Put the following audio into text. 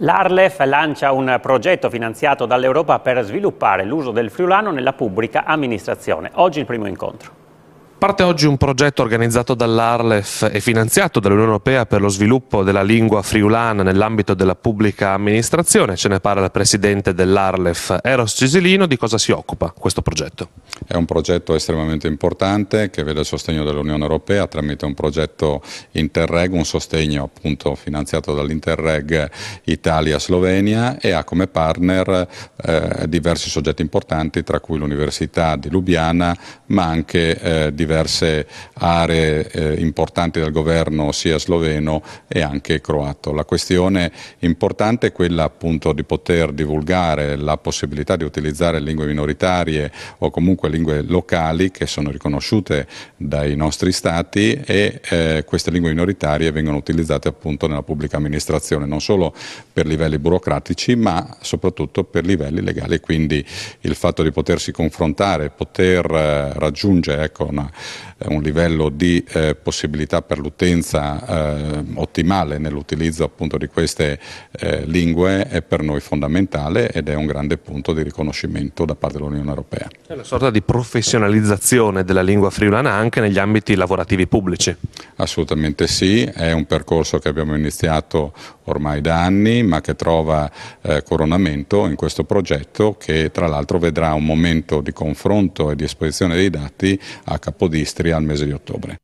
L'Arlef lancia un progetto finanziato dall'Europa per sviluppare l'uso del friulano nella pubblica amministrazione. Oggi il primo incontro. Parte oggi un progetto organizzato dall'Arlef e finanziato dall'Unione Europea per lo sviluppo della lingua friulana nell'ambito della pubblica amministrazione. Ce ne parla il presidente dell'Arlef, Eros Cisilino. Di cosa si occupa questo progetto? È un progetto estremamente importante che vede il sostegno dell'Unione Europea tramite un progetto Interreg, un sostegno appunto finanziato dall'Interreg Italia-Slovenia e ha come partner eh, diversi soggetti importanti tra cui l'Università di Lubiana ma anche eh, diversi diverse aree eh, importanti del governo sia sloveno e anche croato. La questione importante è quella appunto di poter divulgare la possibilità di utilizzare lingue minoritarie o comunque lingue locali che sono riconosciute dai nostri stati e eh, queste lingue minoritarie vengono utilizzate appunto nella pubblica amministrazione non solo per livelli burocratici ma soprattutto per livelli legali quindi il fatto di potersi confrontare, poter eh, raggiungere ecco, una eh, un livello di eh, possibilità per l'utenza eh, ottimale nell'utilizzo appunto di queste eh, lingue è per noi fondamentale ed è un grande punto di riconoscimento da parte dell'Unione Europea. È una sorta di professionalizzazione della lingua friulana anche negli ambiti lavorativi pubblici? Assolutamente sì, è un percorso che abbiamo iniziato ormai da anni ma che trova eh, coronamento in questo progetto che tra l'altro vedrà un momento di confronto e di esposizione dei dati a Capodistria di Istria al mese di ottobre.